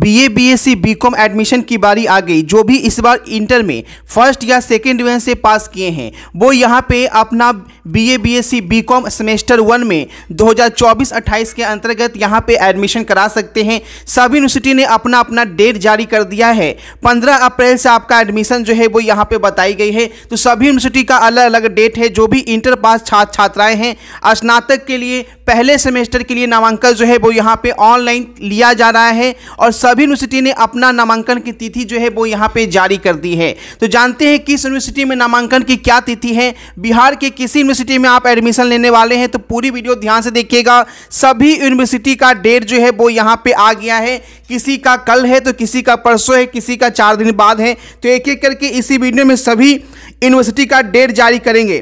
BA BSc BCom admission की बारी आ गई जो भी इस बार इंटर में फर्स्ट या सेकेंड डिवीजन से पास किए हैं वो यहाँ पे अपना BA BSc BCom semester one में 2024-28 के अंतर्गत यहाँ पे एडमिशन करा सकते हैं सभी यूनिवर्सिटी ने अपना अपना डेट जारी कर दिया है 15 अप्रैल से आपका एडमिशन जो है वो यहाँ पर बताई गई है तो सभी यूनिवर्सिटी का अलग अलग डेट है जो भी इंटर पास छात्र छात्राएँ हैं स्नातक के लिए पहले सेमेस्टर के लिए नामांकन जो है वो यहाँ पर ऑनलाइन लिया जा रहा है और सभी यूनिवर्सिटी ने अपना नामांकन की तिथि जो है वो यहाँ पे जारी कर दी है तो जानते हैं किस यूनिवर्सिटी में नामांकन की क्या तिथि है बिहार के किसी यूनिवर्सिटी में आप एडमिशन लेने वाले हैं तो पूरी वीडियो ध्यान से देखिएगा सभी यूनिवर्सिटी का डेट जो है वो यहाँ पे आ गया है किसी का कल है तो किसी का परसों है किसी का चार दिन बाद है तो एक एक करके इसी वीडियो में सभी यूनिवर्सिटी का डेट जारी करेंगे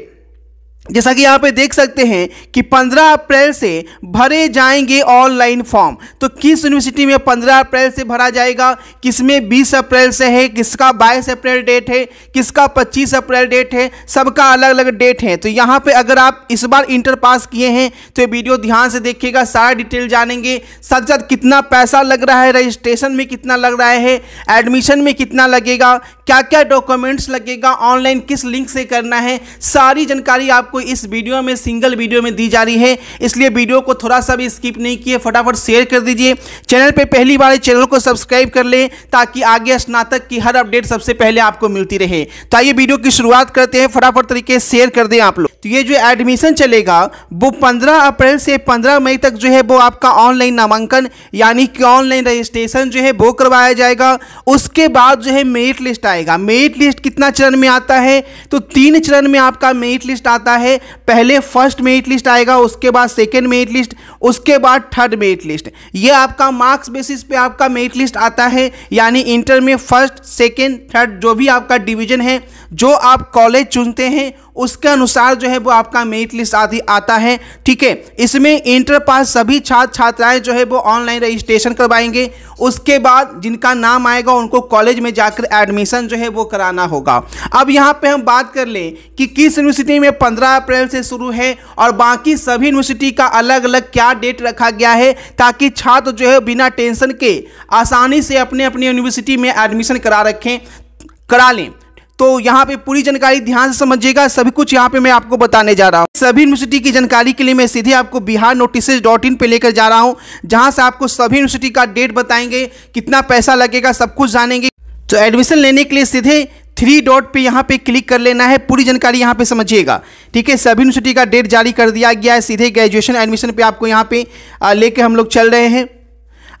जैसा कि यहाँ पे देख सकते हैं कि 15 अप्रैल से भरे जाएंगे ऑनलाइन फॉर्म तो किस यूनिवर्सिटी में 15 अप्रैल से भरा जाएगा किस में 20 अप्रैल से है किसका 22 अप्रैल डेट है किसका 25 अप्रैल डेट है सबका अलग अलग डेट है तो यहाँ पे अगर आप इस बार इंटर पास किए हैं तो ये वीडियो ध्यान से देखिएगा सारा डिटेल जानेंगे साथ साथ कितना पैसा लग रहा है रजिस्ट्रेशन में कितना लग रहा है एडमिशन में कितना लगेगा क्या क्या डॉक्यूमेंट्स लगेगा ऑनलाइन किस लिंक से करना है सारी जानकारी आपको आपको इस वीडियो में सिंगल वीडियो में दी जा रही है इसलिए वीडियो को थोड़ा सा भी स्किप नहीं किए फटाफट शेयर कर दीजिए चैनल पर पहली बार चैनल को सब्सक्राइब कर लें ताकि आगे स्नातक की हर अपडेट सबसे पहले आपको मिलती रहे तो आइए वीडियो की शुरुआत करते हैं फटाफट तरीके शेयर कर दें आप लोग तो ये जो एडमिशन चलेगा वो 15 अप्रैल से 15 मई तक जो है वो आपका ऑनलाइन नामांकन यानी कि ऑनलाइन रजिस्ट्रेशन जो है वो करवाया जाएगा उसके बाद जो है मेरिट लिस्ट आएगा मेरिट लिस्ट कितना चरण में आता है तो तीन चरण में आपका मेरिट लिस्ट आता है पहले फर्स्ट मेरिट लिस्ट आएगा उसके बाद सेकेंड मेरिट लिस्ट उसके बाद थर्ड मेरिट लिस्ट ये आपका मार्क्स बेसिस पे आपका मेरिट लिस्ट आता है यानी इंटर में फर्स्ट सेकेंड थर्ड जो भी आपका डिवीजन है जो आप कॉलेज चुनते हैं उसके अनुसार जो जो है वो आपका मेरिट लिस्ट आदि आता है ठीक है इसमें इंटर पास सभी छात्र छात्राएं जो है वो ऑनलाइन रजिस्ट्रेशन करवाएंगे उसके बाद जिनका नाम आएगा उनको कॉलेज में जाकर एडमिशन जो है वो कराना होगा अब यहाँ पे हम बात कर लें कि किस यूनिवर्सिटी में पंद्रह अप्रैल से शुरू है और बाकी सभी यूनिवर्सिटी का अलग अलग क्या डेट रखा गया है ताकि छात्र जो है बिना टेंशन के आसानी से अपने अपने यूनिवर्सिटी में एडमिशन करा रखें करा लें तो यहाँ पे पूरी जानकारी ध्यान से समझिएगा सभी कुछ यहाँ पे मैं आपको बताने जा रहा हूँ सभी यूनिवर्सिटी की जानकारी के लिए मैं सीधे आपको बिहार नोटिसेज डॉट इन पर लेकर जा रहा हूँ जहाँ से आपको सभी यूनिवर्सिटी का डेट बताएंगे कितना पैसा लगेगा सब कुछ जानेंगे तो एडमिशन लेने के लिए सीधे थ्री डॉट पे यहाँ पे क्लिक कर लेना है पूरी जानकारी यहाँ पे समझिएगा ठीक है सभी यूनिवर्सिटी का डेट जारी कर दिया गया है सीधे ग्रेजुएशन एडमिशन पे आपको यहाँ पे लेके हम लोग चल रहे हैं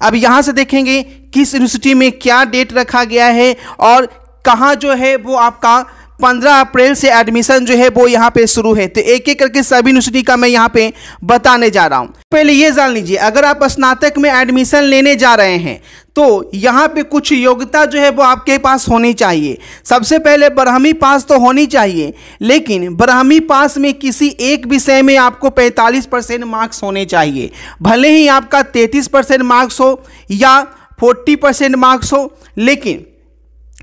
अब यहाँ से देखेंगे किस यूनिवर्सिटी में क्या डेट रखा गया है और कहाँ जो है वो आपका पंद्रह अप्रैल से एडमिशन जो है वो यहाँ पे शुरू है तो एक एक करके सभी यूनिवर्सिटी का मैं यहाँ पे बताने जा रहा हूँ पहले ये जान लीजिए अगर आप स्नातक में एडमिशन लेने जा रहे हैं तो यहाँ पे कुछ योग्यता जो है वो आपके पास होनी चाहिए सबसे पहले बरहमी पास तो होनी चाहिए लेकिन बरहमी पास में किसी एक विषय में आपको 45 परसेंट मार्क्स होने चाहिए भले ही आपका 33 परसेंट मार्क्स हो या 40 परसेंट मार्क्स हो लेकिन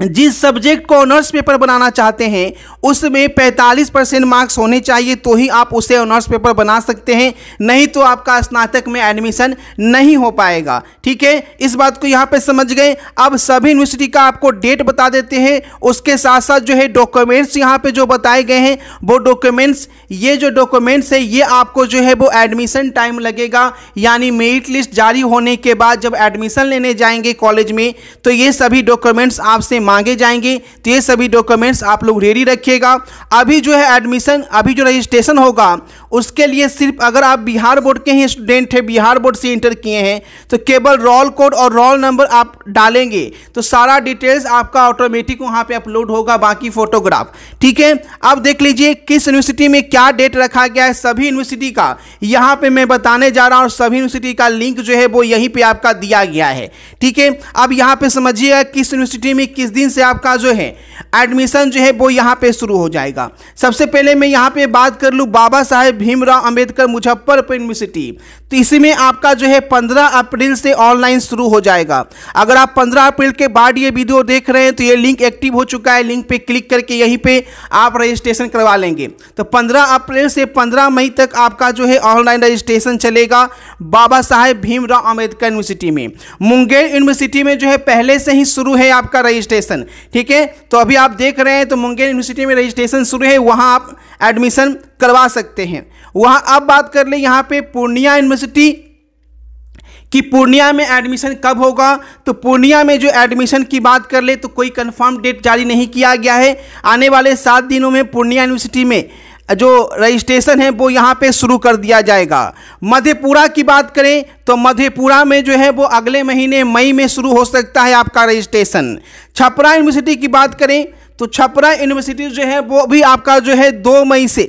जिस सब्जेक्ट को ऑनर्स पेपर बनाना चाहते हैं उसमें 45 परसेंट मार्क्स होने चाहिए तो ही आप उसे ऑनर्स पेपर बना सकते हैं नहीं तो आपका स्नातक में एडमिशन नहीं हो पाएगा ठीक है इस बात को यहाँ पे समझ गए अब सभी यूनिवर्सिटी का आपको डेट बता देते हैं उसके साथ साथ जो है डॉक्यूमेंट्स यहाँ पर जो बताए गए हैं वो डॉक्यूमेंट्स ये जो डॉक्यूमेंट्स है ये आपको जो है वो एडमिशन टाइम लगेगा यानी मेरिट लिस्ट जारी होने के बाद जब एडमिशन लेने जाएंगे कॉलेज में तो ये सभी डॉक्यूमेंट्स आपसे मांगे जाएंगे तो ये सभी डॉक्यूमेंट्स आप लोग रेडी रखिएगा अभी जो है एडमिशन अभी जो रजिस्ट्रेशन होगा उसके लिए सिर्फ अगर आप बिहार बोर्ड के ही स्टूडेंट हैं बिहार बोर्ड से इंटर किए हैं तो केवल रोल कोड और रोल नंबर आप डालेंगे तो सारा डिटेल्स आपका ऑटोमेटिक वहाँ पर अपलोड होगा बाकी फोटोग्राफ ठीक है अब देख लीजिए किस यूनिवर्सिटी में क्या डेट रखा गया है सभी यूनिवर्सिटी का यहाँ पर मैं बताने जा रहा हूँ सभी यूनिवर्सिटी का लिंक जो है वो यहीं पर आपका दिया गया है ठीक है अब यहाँ पर समझिएगा किस यूनिवर्सिटी में किस दिन से आपका जो है एडमिशन जो है वो यहाँ पे शुरू हो जाएगा सबसे पहले मैं यहाँ पे बात कर लूँ बाबा साहेब भीमराव अम्बेडकर मुजफ्फरपुर यूनिवर्सिटी तो इसी में आपका जो है पंद्रह अप्रैल से ऑनलाइन शुरू हो जाएगा अगर आप पंद्रह अप्रैल के बाद ये वीडियो देख रहे हैं तो ये लिंक एक्टिव हो चुका है लिंक पे क्लिक करके यहीं पे आप रजिस्ट्रेशन करवा लेंगे तो पंद्रह अप्रैल से पंद्रह मई तक आपका जो है ऑनलाइन रजिस्ट्रेशन चलेगा बाबा साहेब भीमराव अम्बेडकर यूनिवर्सिटी में मुंगेर यूनिवर्सिटी में जो है पहले से ही शुरू है आपका रजिस्ट्रेशन ठीक है तो अभी आप देख रहे हैं तो मुंगेर यूनिवर्सिटी में रजिस्ट्रेशन शुरू है वहाँ आप एडमिशन करवा सकते हैं वहाँ अब बात कर ले यहाँ पे पूर्णिया यूनिवर्सिटी कि पूर्णिया में एडमिशन कब होगा तो पूर्णिया में जो एडमिशन की बात कर ले तो कोई कंफर्म डेट जारी नहीं किया गया है आने वाले सात दिनों में पूर्णिया यूनिवर्सिटी में जो रजिस्ट्रेशन है वो यहाँ पे शुरू कर दिया जाएगा मधेपुरा की बात करें तो मधेपुरा में जो है वो अगले महीने मई में शुरू हो सकता है आपका रजिस्ट्रेशन छपरा यूनिवर्सिटी की बात करें तो छपरा यूनिवर्सिटी जो है वो भी आपका जो है दो मई से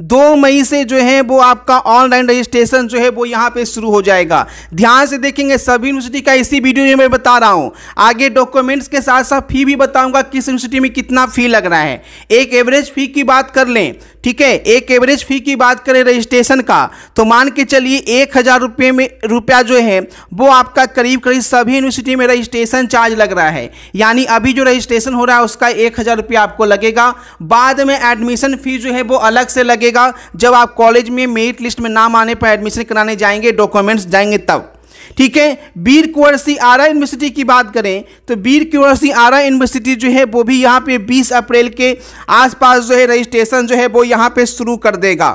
दो मई से जो है वो आपका ऑनलाइन रजिस्ट्रेशन जो है वो यहाँ पे शुरू हो जाएगा ध्यान से देखेंगे सभी यूनिवर्सिटी का इसी वीडियो में मैं बता रहा हूँ आगे डॉक्यूमेंट्स के साथ साथ फी भी बताऊँगा किस यूनिवर्सिटी में कितना फ़ी लग रहा है एक एवरेज फ़ी की बात कर लें ठीक है एक एवरेज फ़ी की बात करें रजिस्ट्रेशन का तो मान के चलिए एक हज़ार रुपये में रुपया जो है वो आपका करीब करीब सभी यूनिवर्सिटी में रजिस्ट्रेशन चार्ज लग रहा है यानी अभी जो रजिस्ट्रेशन हो रहा है उसका एक हज़ार रुपया आपको लगेगा बाद में एडमिशन फ़ी जो है वो अलग से लगेगा लगेगा जब आप कॉलेज में मेरिट लिस्ट में नाम आने पर एडमिशन कराने जाएंगे डॉक्यूमेंट्स जाएंगे तब ठीक है बीर कुंवर सिंह आरा यूनिवर्सिटी की बात करें तो बीर कुंवर सिंह आरा यूनिवर्सिटी जो है वो भी यहाँ पे 20 अप्रैल के आसपास जो है रजिस्ट्रेशन जो है वो यहाँ पे शुरू कर देगा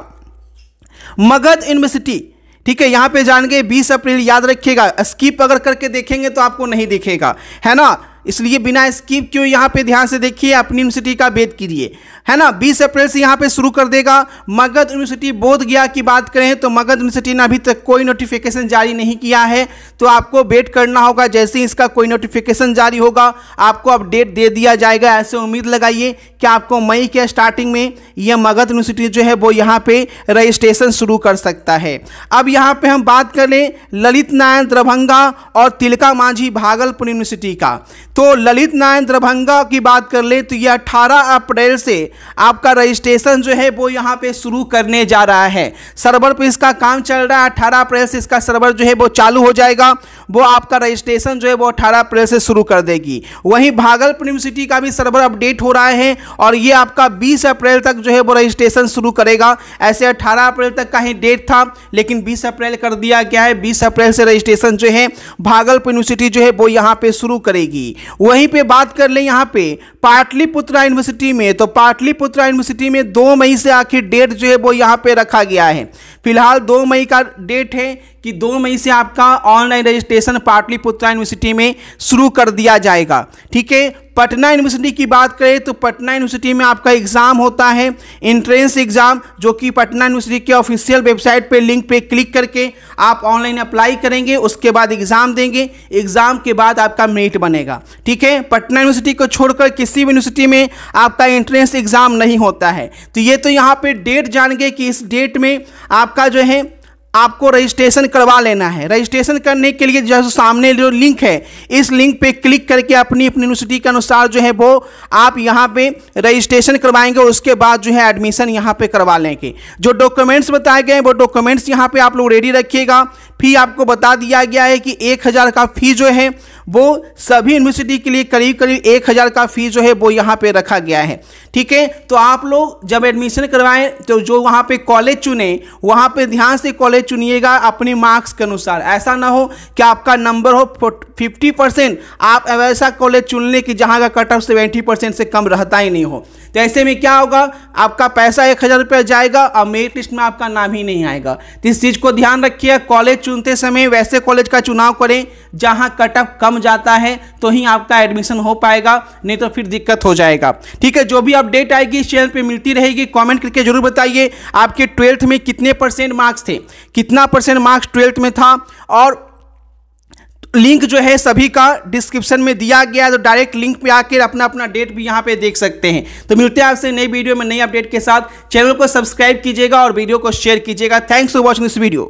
मगध यूनिवर्सिटी ठीक है यहाँ पे जान गए बीस अप्रैल याद रखिएगा स्किप अगर करके देखेंगे तो आपको नहीं दिखेगा है ना इसलिए बिना स्किप क्यों यहाँ पे ध्यान से देखिए अपनी यूनिवर्सिटी का वेद कीजिए है ना 20 अप्रैल से यहाँ पे शुरू कर देगा मगध यूनिवर्सिटी बोध गया की बात करें तो मगध यूनिवर्सिटी ने अभी तक कोई नोटिफिकेशन जारी नहीं किया है तो आपको वेट करना होगा जैसे ही इसका कोई नोटिफिकेशन जारी होगा आपको अपडेट दे दिया जाएगा ऐसे उम्मीद लगाइए कि आपको मई के स्टार्टिंग में यह मगध यूनिवर्सिटी जो है वो यहाँ पर रजिस्ट्रेशन शुरू कर सकता है अब यहाँ पर हम बात कर लें ललित नारायण दरभंगा और तिलका मांझी भागलपुर यूनिवर्सिटी का तो ललित नारायण दरभंगा की बात कर ले तो ये 18 अप्रैल से आपका रजिस्ट्रेशन जो है वो यहाँ पे शुरू करने जा रहा है सर्वर पे इसका काम चल रहा है अठारह अप्रैल से इसका सर्वर जो है वो चालू हो जाएगा वो आपका रजिस्ट्रेशन जो है वो अठारह अप्रैल से शुरू कर देगी वहीं भागलपुर यूनिवर्सिटी का भी सर्वर अपडेट हो रहा है और ये आपका बीस अप्रैल तक जो है वो रजिस्ट्रेशन शुरू करेगा ऐसे अट्ठारह अप्रैल तक का ही डेट था लेकिन बीस अप्रैल कर दिया गया है बीस अप्रैल से रजिस्ट्रेशन जो है भागलपुर यूनिवर्सिटी जो है वो यहाँ पर शुरू करेगी वहीं पे बात कर ले यहाँ पे पाटलिपुत्रा यूनिवर्सिटी में तो पाटलिपुत्रा यूनिवर्सिटी में दो मई से आखिर डेट जो है वो यहाँ पे रखा गया है फिलहाल दो मई का डेट है कि दो मई से आपका ऑनलाइन रजिस्ट्रेशन पाटलिपुत्रा यूनिवर्सिटी में शुरू कर दिया जाएगा ठीक है पटना यूनिवर्सिटी की बात करें तो पटना यूनिवर्सिटी में आपका एग्ज़ाम होता है इंट्रेंस एग्ज़ाम जो कि पटना यूनिवर्सिटी के ऑफिशियल वेबसाइट पे लिंक पे क्लिक करके आप ऑनलाइन अप्लाई करेंगे उसके बाद एग्ज़ाम देंगे एग्ज़ाम के बाद आपका मेरिट बनेगा ठीक है पटना यूनिवर्सिटी को छोड़कर किसी भी यूनिवर्सिटी में आपका एंट्रेंस एग्ज़ाम नहीं होता है तो ये तो यहाँ पर डेट जान गए कि इस डेट में आपका जो है आपको रजिस्ट्रेशन करवा लेना है रजिस्ट्रेशन करने के लिए जो सामने जो लिंक है इस लिंक पे क्लिक करके अपनी अपनी यूनिवर्सिटी के अनुसार जो है वो आप यहाँ पे रजिस्ट्रेशन करवाएंगे उसके बाद जो है एडमिशन यहाँ पे करवा लेंगे जो डॉक्यूमेंट्स बताए गए हैं वो डॉक्यूमेंट्स यहाँ पे आप लोग रेडी रखिएगा फी आपको बता दिया गया है कि एक हज़ार का फी जो है वो सभी यूनिवर्सिटी के लिए करीब करीब एक हज़ार का फीस जो है वो यहाँ पे रखा गया है ठीक है तो आप लोग जब एडमिशन करवाएं तो जो वहाँ पे कॉलेज चुने वहाँ पे ध्यान से कॉलेज चुनिएगा अपने मार्क्स के अनुसार ऐसा ना हो कि आपका नंबर हो फिफ्टी परसेंट आप ऐसा कॉलेज चुन लें कि जहाँ का कट ऑफ सेवेंटी परसेंट से कम रहता ही नहीं हो तो ऐसे में क्या होगा आपका पैसा एक हज़ार रुपया जाएगा और मेरिट लिस्ट में आपका नाम ही नहीं आएगा तो इस चीज़ को ध्यान रखिए कॉलेज चुनते समय वैसे कॉलेज का चुनाव करें जहाँ कट ऑफ कम जाता है तो ही आपका एडमिशन हो पाएगा नहीं तो फिर दिक्कत हो जाएगा ठीक है जो भी अपडेट आएगी इस चैनल पर मिलती रहेगी कॉमेंट करके जरूर बताइए आपके ट्वेल्थ में कितने परसेंट मार्क्स थे कितना परसेंट मार्क्स ट्वेल्थ में था और लिंक जो है सभी का डिस्क्रिप्शन में दिया गया तो डायरेक्ट लिंक पे आकर अपना अपना डेट भी यहाँ पे देख सकते हैं तो मिलते हैं आपसे नई वीडियो में नई अपडेट के साथ चैनल को सब्सक्राइब कीजिएगा और वीडियो को शेयर कीजिएगा thanks for watching this video